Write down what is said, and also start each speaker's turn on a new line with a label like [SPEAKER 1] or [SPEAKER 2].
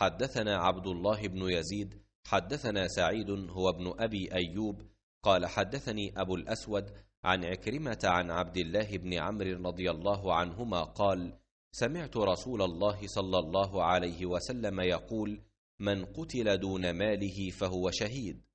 [SPEAKER 1] حدثنا عبد الله بن يزيد
[SPEAKER 2] حدثنا سعيد هو ابن ابي ايوب قال حدثني ابو الاسود عن عكرمه عن عبد الله بن عمرو رضي الله عنهما قال سمعت رسول الله صلى الله عليه وسلم يقول من قتل دون
[SPEAKER 1] ماله فهو شهيد